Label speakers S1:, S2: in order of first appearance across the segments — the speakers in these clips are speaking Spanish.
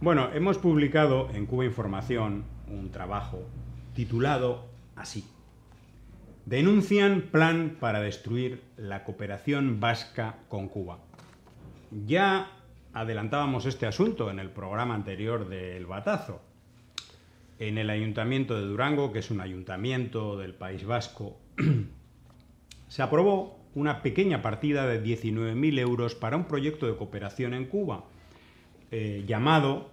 S1: Bueno, hemos publicado en Cuba Información un trabajo titulado así. Denuncian plan para destruir la cooperación vasca con Cuba. Ya adelantábamos este asunto en el programa anterior del Batazo. En el ayuntamiento de Durango, que es un ayuntamiento del País Vasco, se aprobó una pequeña partida de 19.000 euros para un proyecto de cooperación en Cuba eh, llamado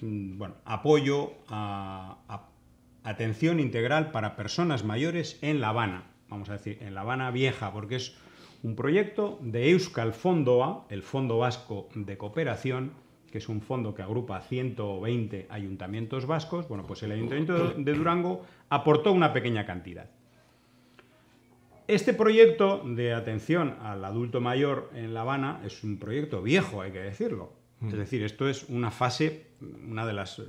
S1: mm, apoyo a, atención integral para personas mayores en La Habana, vamos a decir, en La Habana Vieja, porque es un proyecto de Euskal Fondoa, el Fondo Vasco de Cooperación, que es un fondo que agrupa 120 ayuntamientos vascos, bueno, pues el Ayuntamiento de Durango aportó una pequeña cantidad. Este proyecto de atención al adulto mayor en La Habana es un proyecto viejo, hay que decirlo es decir, esto es una fase, una de las,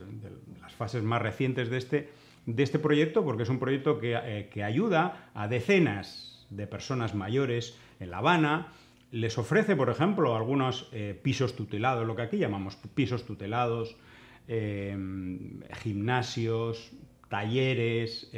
S1: fases más recientes de este, de este, proyecto, porque es un proyecto que, eh, ayuda a decenas de personas mayores en La Habana, les ofrece, por ejemplo, algunos eh, pisos tutelados, lo que aquí llamamos pisos tutelados, eh, gimnasios, talleres,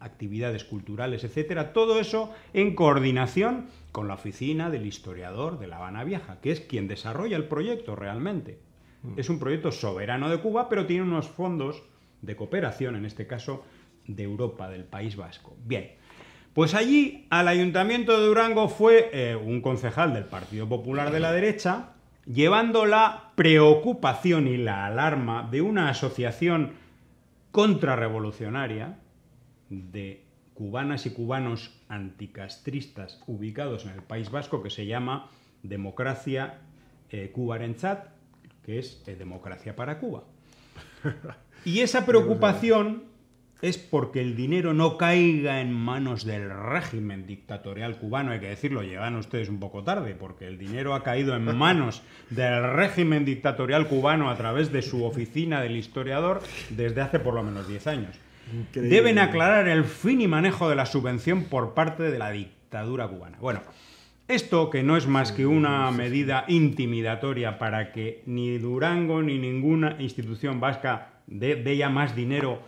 S1: actividades culturales, etcétera, todo eso en coordinación con la oficina del historiador de La Habana Vieja, que es quien desarrolla el proyecto realmente. Mm. Es un proyecto soberano de Cuba, pero tiene unos fondos de cooperación, en este caso de Europa, del País Vasco. Bien, pues allí al Ayuntamiento de Durango fue eh, un concejal del Partido Popular de la derecha, llevando la preocupación y la alarma de una asociación contrarrevolucionaria de cubanas y cubanos anticastristas ubicados en el País Vasco que se llama Democracia eh, que es eh, Democracia para Cuba. Y esa preocupación es porque el dinero no caiga en manos del régimen dictatorial cubano, hay que decirlo, llegan ustedes un poco tarde, porque el dinero ha caído en manos del régimen dictatorial cubano a través de su oficina del historiador desde hace por lo menos 10 años deben aclarar el fin y manejo de la subvención por parte de la dictadura cubana. Bueno, esto que no es más que una medida intimidatoria para que ni Durango ni ninguna institución vasca vea más dinero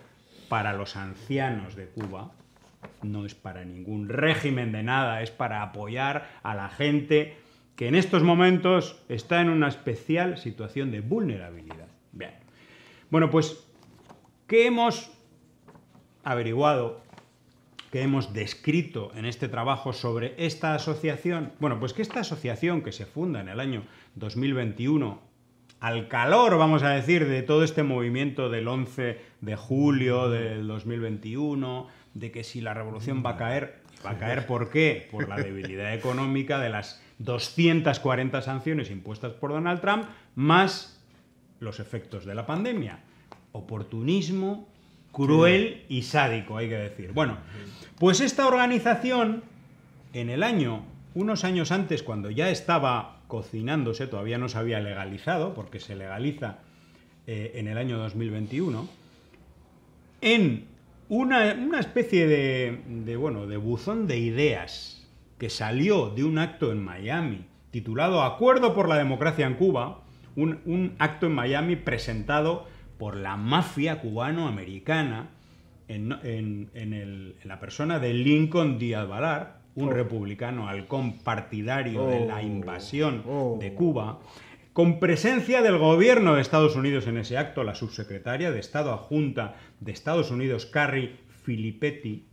S1: para los ancianos de Cuba, no es para ningún régimen de nada, es para apoyar a la gente que en estos momentos está en una especial situación de vulnerabilidad. Bien. Bueno, pues, ¿qué hemos averiguado, que hemos descrito en este trabajo sobre esta asociación, bueno, pues que esta asociación que se funda en el año 2021 al calor, vamos a decir, de todo este movimiento del 11 de julio del 2021, de que si la revolución va a caer, va a caer ¿por qué? Por la debilidad económica de las 240 sanciones impuestas por Donald Trump, más los efectos de la pandemia. Oportunismo, Cruel y sádico, hay que decir. Bueno, pues esta organización, en el año, unos años antes, cuando ya estaba cocinándose, todavía no se había legalizado, porque se legaliza eh, en el año 2021, en una, una especie de, de, bueno, de buzón de ideas que salió de un acto en Miami titulado Acuerdo por la Democracia en Cuba, un, un acto en Miami presentado por la mafia cubano-americana en, la persona de Lincoln Díaz Valar, un oh. republicano halcón partidario de la oh. invasión oh. de Cuba, con presencia del gobierno de Estados Unidos en ese acto, la subsecretaria de Estado adjunta de Estados Unidos, Carrie Filippetti.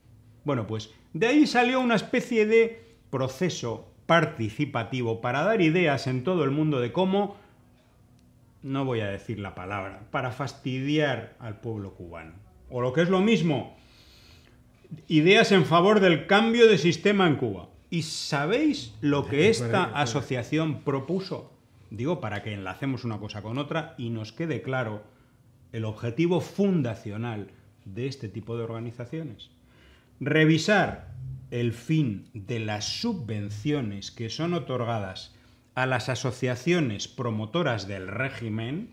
S1: Bueno, pues de ahí salió una especie de proceso participativo para dar ideas en todo el mundo de cómo no voy a decir la palabra, para fastidiar al pueblo cubano. O lo que es lo mismo, ideas en favor del cambio de sistema en Cuba. ¿Y sabéis lo que esta asociación propuso? Digo, para que enlacemos una cosa con otra y nos quede claro el objetivo fundacional de este tipo de organizaciones. Revisar el fin de las subvenciones que son otorgadas a las asociaciones promotoras del régimen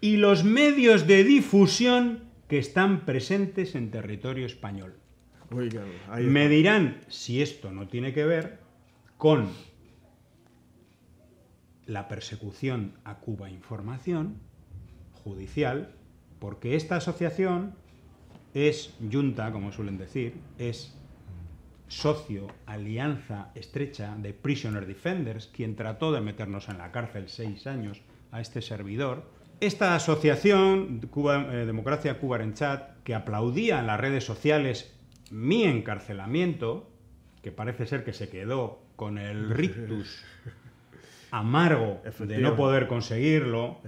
S1: y los medios de difusión que están presentes en territorio español. Me dirán si esto no tiene que ver con la persecución a Cuba Información judicial, porque esta asociación es yunta, como suelen decir, es socio, alianza estrecha de Prisoner Defenders, quien trató de meternos en la cárcel seis años a este servidor. Esta asociación, eh, Democracia Cuba en Chat, que aplaudía en las redes sociales mi encarcelamiento, que parece ser que se quedó con el rictus amargo de no poder conseguirlo.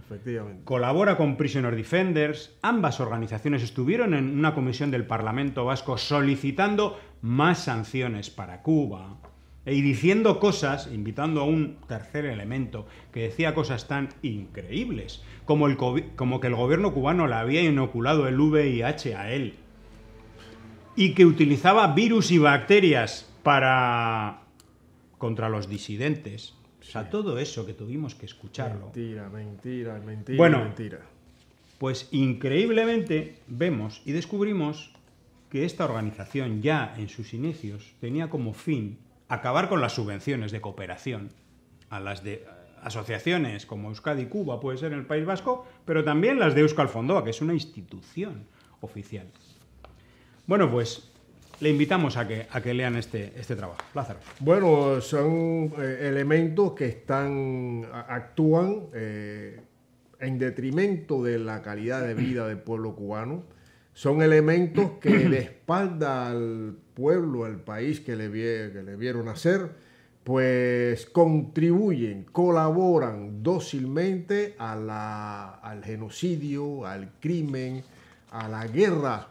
S1: Colabora con Prisoner Defenders. Ambas organizaciones estuvieron en una comisión del Parlamento Vasco solicitando más sanciones para Cuba e y diciendo cosas, invitando a un tercer elemento, que decía cosas tan increíbles, como, como que el gobierno cubano le había inoculado el VIH a él, y que utilizaba virus y bacterias para... contra los disidentes, a todo eso que tuvimos que escucharlo. Mentira, mentira,
S2: mentira. Bueno,
S1: Pues increíblemente vemos y descubrimos que esta organización ya en sus inicios tenía como fin acabar con las subvenciones de cooperación a las de eh, asociaciones como Euskadi Cuba puede ser en el País Vasco, pero también las de Euskal Fondoa, que es una institución oficial. Bueno, pues le invitamos a que, a que lean este, este trabajo. Lázaro.
S2: Bueno, son eh, elementos que están, actúan eh, en detrimento de la calidad de vida del pueblo cubano. Son elementos que de espalda al pueblo, al país que le, que le vieron hacer, pues contribuyen, colaboran dócilmente al genocidio, al crimen, a la guerra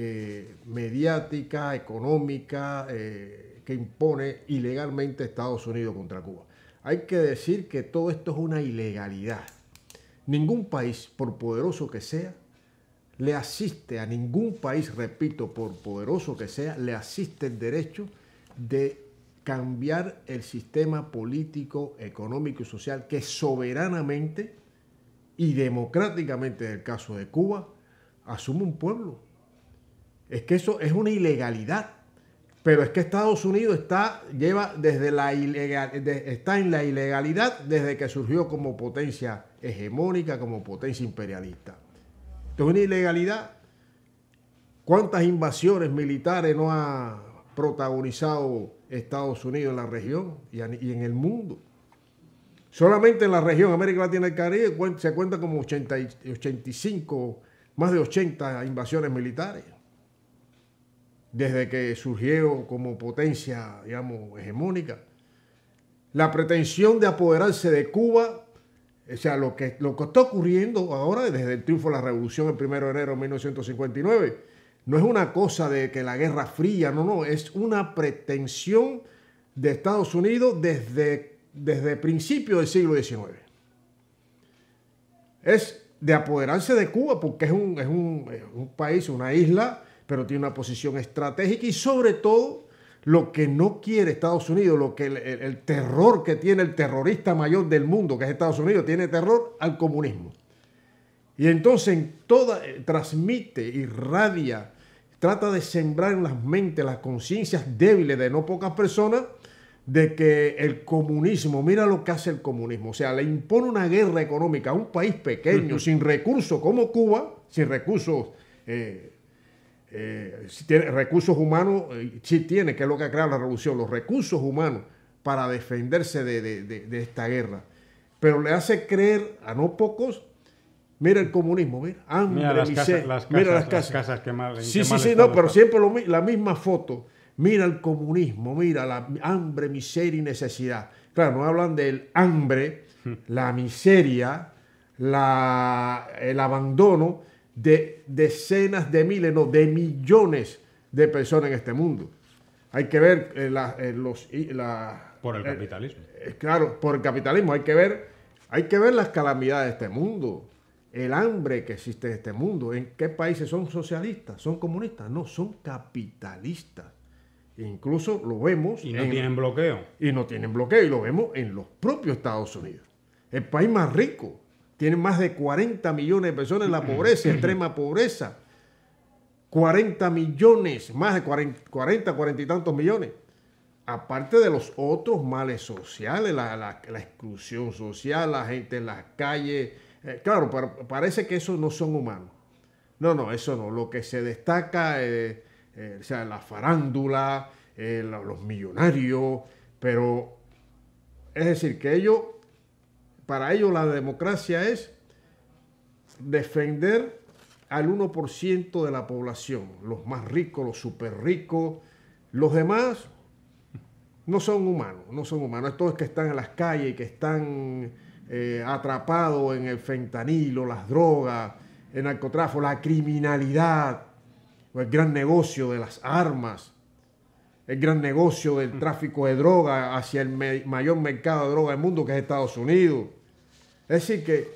S2: eh, mediática, económica, eh, que impone ilegalmente Estados Unidos contra Cuba. Hay que decir que todo esto es una ilegalidad. Ningún país, por poderoso que sea, le asiste a ningún país, repito, por poderoso que sea, le asiste el derecho de cambiar el sistema político, económico y social que soberanamente y democráticamente, en el caso de Cuba, asume un pueblo es que eso es una ilegalidad. Pero es que Estados Unidos está, lleva desde la está en la ilegalidad desde que surgió como potencia hegemónica, como potencia imperialista. Esto es una ilegalidad. ¿Cuántas invasiones militares no ha protagonizado Estados Unidos en la región y en el mundo? Solamente en la región América Latina y el Caribe se cuenta como 85, más de 80 invasiones militares desde que surgió como potencia, digamos, hegemónica. La pretensión de apoderarse de Cuba, o sea, lo que, lo que está ocurriendo ahora desde el triunfo de la revolución el 1 de enero de 1959, no es una cosa de que la Guerra Fría, no, no, es una pretensión de Estados Unidos desde, desde principios del siglo XIX. Es de apoderarse de Cuba porque es un, un, es un país, una isla, pero tiene una posición estratégica y sobre todo lo que no quiere Estados Unidos, lo que el, terror que tiene el terrorista mayor del mundo, que es Estados Unidos, tiene terror al comunismo. Y entonces toda, eh, transmite, irradia, trata de sembrar en las mentes, las conciencias débiles de no pocas personas, de que el comunismo, mira lo que hace el comunismo, o sea, le impone una guerra económica a un país pequeño, sin recursos como Cuba, sin recursos... Eh, eh, si tiene recursos humanos, si eh, sí tiene, que es lo que ha creado la revolución, los recursos humanos para defenderse de, esta guerra. Pero le hace creer a no pocos, mira el comunismo, mira, hambre, las, casas, mira las
S1: casas. que mal, sí, sí, sí, no, pero
S2: siempre la misma foto. Mira el comunismo, mira la hambre, miseria y necesidad. Claro, no hablan del hambre, hmm. la miseria, el abandono de decenas de miles, no, de millones de personas en este mundo. Hay que ver eh, eh, los... por el eh, capitalismo. claro, por el capitalismo. Hay que, ver, hay que ver las calamidades de este mundo, el hambre que existe en este mundo. ¿En qué países son socialistas? ¿Son comunistas? No, son capitalistas. Incluso lo vemos... Y no tienen bloqueo. Y no tienen bloqueo. Y lo vemos en los propios Estados Unidos. El país más rico tienen más de 40 millones de personas en la pobreza, extrema pobreza. 40 millones, más de 40, 40, y tantos millones. Aparte de los otros males sociales, la, exclusión social, la gente en las calles. Eh, claro, parece que esos no son humanos. No, no, eso no. Lo que se destaca, es eh, eh, sea, la farándula, los millonarios, pero es decir, que ellos para ello la democracia es defender al 1% de la población, los más ricos, los super ricos, los demás no son humanos, no son humanos. Estos que están en las calles, que están eh, atrapados en el fentanilo, las drogas, el narcotráfico, la criminalidad, el gran negocio de las armas, el gran negocio del tráfico de droga hacia el mayor mercado de droga del mundo que es Estados Unidos es decir, que,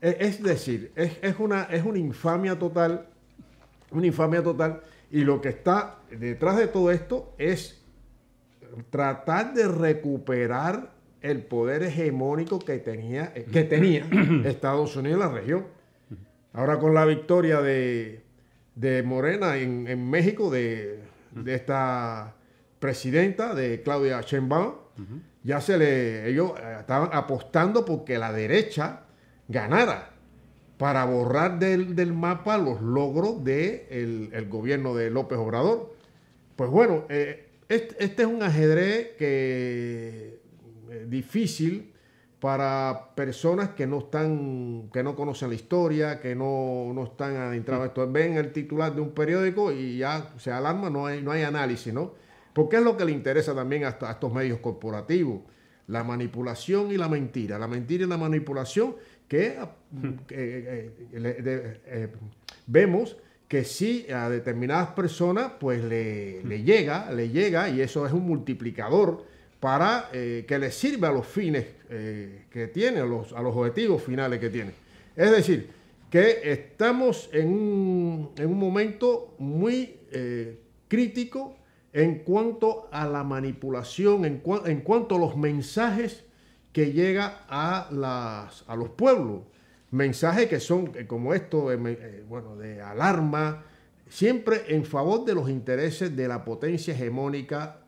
S2: e, es decir, es, una, es una infamia total, una infamia total, y lo que está detrás de todo esto es tratar de recuperar el poder hegemónico que tenía, eh, que tenía Estados Unidos en la región. Ahora con la victoria de, Morena en, México, de, esta presidenta, de Claudia Sheinbaum, ya se le, ellos eh, estaban apostando porque la derecha ganara para borrar del, mapa los logros del de el, gobierno de López Obrador. Pues bueno, eh, este, este, es un ajedrez que, eh, difícil para personas que no están, que no conocen la historia, que no, no están adentrados. Esto ven el titular de un periódico y ya se alarma, no no hay análisis, ¿no? Porque es lo que le interesa también a estos medios corporativos. La manipulación y la mentira. La mentira y la manipulación que, eh, hmm. eh, eh, vemos que sí a determinadas personas pues le, hmm. llega, le llega y eso es un multiplicador para que le sirva a los fines que tiene, a los, a los objetivos finales que tiene. Es decir, que estamos en un, momento muy crítico en cuanto a la manipulación, en, cuanto a los mensajes que llega a, las, a los pueblos. Mensajes que son eh, como esto, de, eh, bueno, de alarma, siempre en favor de los intereses de la potencia hegemónica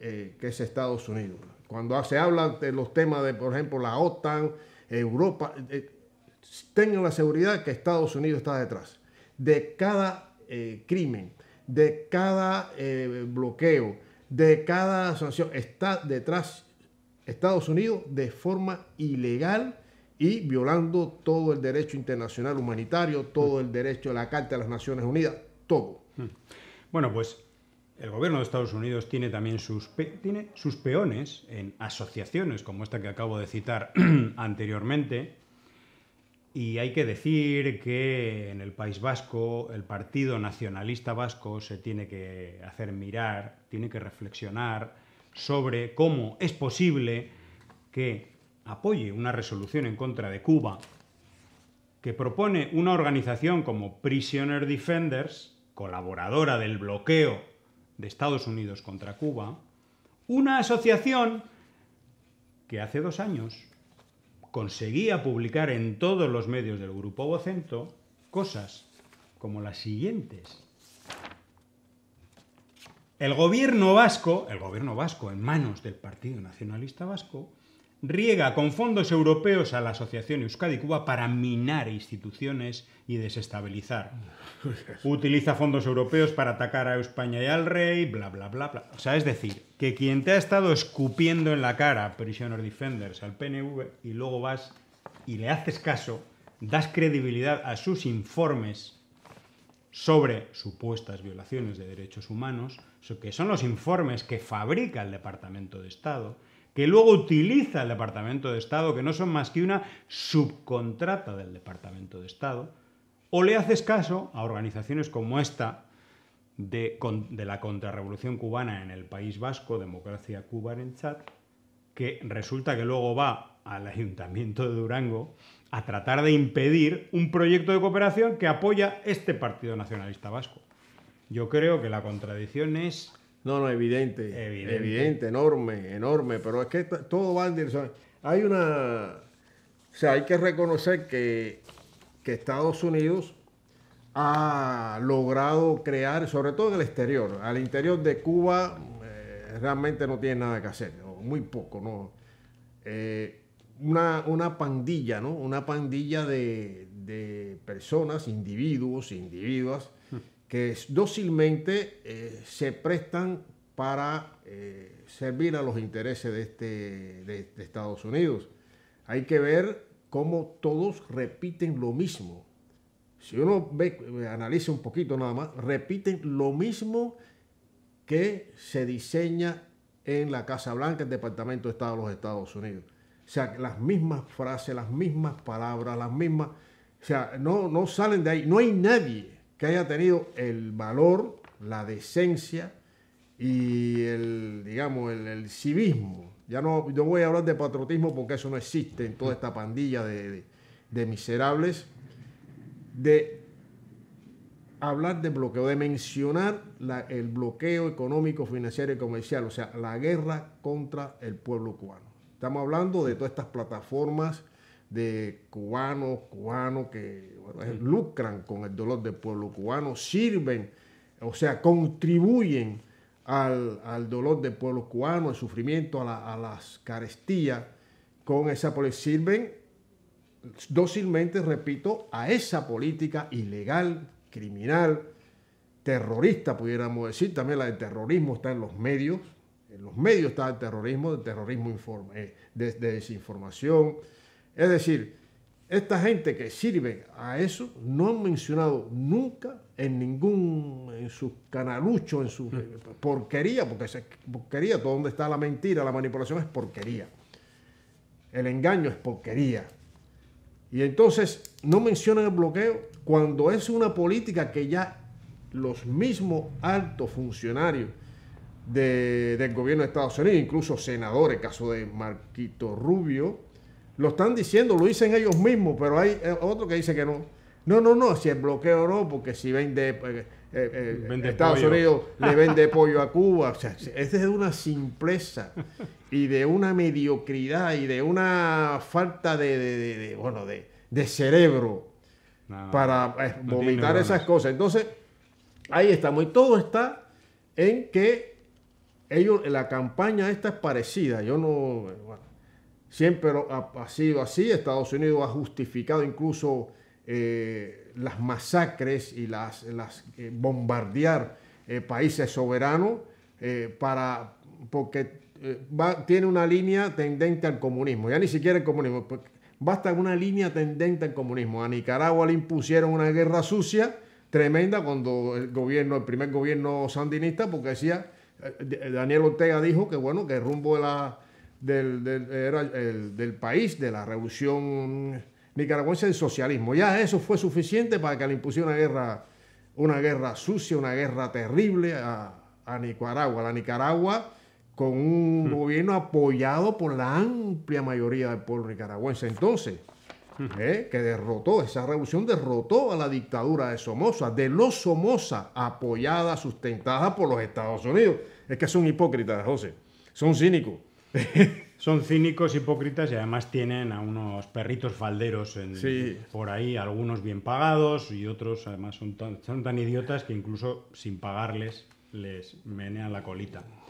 S2: eh, que es Estados Unidos. Cuando se habla de los temas de, por ejemplo, la OTAN, Europa, tengan la seguridad que Estados Unidos está detrás de cada crimen de cada eh, bloqueo, de cada sanción. Está detrás Estados Unidos de forma ilegal y violando todo el derecho internacional humanitario, todo el derecho de la Carta de las Naciones Unidas, todo.
S1: Mm. Bueno, pues el gobierno de Estados Unidos tiene también sus, tiene sus peones en asociaciones como esta que acabo de citar anteriormente, y hay que decir que en el País Vasco el Partido Nacionalista Vasco se tiene que hacer mirar, tiene que reflexionar sobre cómo es posible que apoye una resolución en contra de Cuba que propone una organización como Prisoner Defenders, colaboradora del bloqueo de Estados Unidos contra Cuba, una asociación que hace dos años conseguía publicar en todos los medios del grupo Vocento cosas como las siguientes. El gobierno vasco, el gobierno vasco en manos del Partido Nacionalista Vasco, riega con fondos europeos a la Asociación Euskadi-Cuba para minar instituciones y desestabilizar. Utiliza fondos europeos para atacar a España y al rey, bla, bla, bla, bla. O sea, es decir, que quien te ha estado escupiendo en la cara, Prisoner Defenders, al PNV, y luego vas y le haces caso, das credibilidad a sus informes sobre supuestas violaciones de derechos humanos, que son los informes que fabrica el Departamento de Estado, que luego utiliza el Departamento de Estado, que no son más que una subcontrata del Departamento de Estado, o le haces caso a organizaciones como esta de, la contrarrevolución cubana en el País Vasco, Democracia Cuba en chat, que resulta que luego va al Ayuntamiento de Durango a tratar de impedir un proyecto de cooperación que apoya este Partido Nacionalista Vasco. Yo creo que la contradicción es no, no, evidente, evidente. enorme, enorme. Pero
S2: es que todo va en dirección. Hay una. O sea, hay que reconocer que, que Estados Unidos ha logrado crear, sobre todo en el exterior, al interior de Cuba eh, realmente no tiene nada que hacer, muy poco, ¿no? Eh, una, una, pandilla, ¿no? Una pandilla de, de personas, individuos, individuas, que dócilmente eh, se prestan para eh, servir a los intereses de, este, Estados Unidos. Hay que ver cómo todos repiten lo mismo. Si uno ve, analiza un poquito nada más, repiten lo mismo que se diseña en la Casa Blanca, el Departamento de Estado de los Estados Unidos. O sea, las mismas frases, las mismas palabras, las mismas... O sea, no, no salen de ahí. No hay nadie que haya tenido el valor, la decencia y el, digamos, el, civismo. Ya no, yo voy a hablar de patriotismo porque eso no existe en toda esta pandilla de, miserables. De hablar de bloqueo, de mencionar el bloqueo económico, financiero y comercial, o sea, la guerra contra el pueblo cubano. Estamos hablando de todas estas plataformas de cubanos, cubanos que eh, lucran con el dolor del pueblo cubano, sirven, o sea, contribuyen al, dolor del pueblo cubano, al sufrimiento, a, las carestías, con esa política, sirven dócilmente, repito, a esa política ilegal, criminal, terrorista, pudiéramos decir, también la del terrorismo está en los medios, en los medios está el terrorismo, el terrorismo informe, eh, de desinformación, es decir, esta gente que sirve a eso no han mencionado nunca en ningún, en sus canaluchos, en su mm. eh, porquería, porque es porquería, todo donde está la mentira, la manipulación es porquería. El engaño es porquería. Y entonces no mencionan el bloqueo cuando es una política que ya los mismos altos funcionarios del gobierno de Estados Unidos, incluso senadores, caso de Marquito Rubio, lo están diciendo, lo dicen ellos mismos, pero hay eh, otro que dice que no. No, no, no, si el bloqueo no, porque si vende, eh, eh, eh Estados Unidos le vende pollo a Cuba. O sea, es de una simpleza y de una mediocridad y de una falta de, de, cerebro para vomitar esas cosas. Entonces, ahí estamos. Y todo está en que ellos, la campaña esta es parecida. Yo no. Siempre ha, sido así. Estados Unidos ha justificado incluso eh, las masacres y las, eh, bombardear eh, países soberanos para porque tiene una línea tendente al comunismo. Ya ni siquiera el comunismo. Pues, basta una línea tendente al comunismo. A Nicaragua le impusieron una guerra sucia tremenda cuando el gobierno, el primer gobierno sandinista, porque decía Daniel Ortega dijo que bueno que rumbo de la del, del, país, de la revolución nicaragüense, del socialismo. Ya eso fue suficiente para que le impusiera una guerra, una guerra sucia, una guerra terrible a, a Nicaragua. La Nicaragua con un hmm. gobierno apoyado por la amplia mayoría del pueblo nicaragüense. Entonces, hmm. eh, que derrotó, esa revolución derrotó a la dictadura de Somoza, de los Somoza, apoyada,
S1: sustentada por los Estados Unidos. Es que son hipócritas, José, son cínicos. Son cínicos, hipócritas y además tienen a unos perritos falderos en, por ahí, algunos bien pagados y otros además son tan, son tan idiotas que incluso sin pagarles les menean la colita.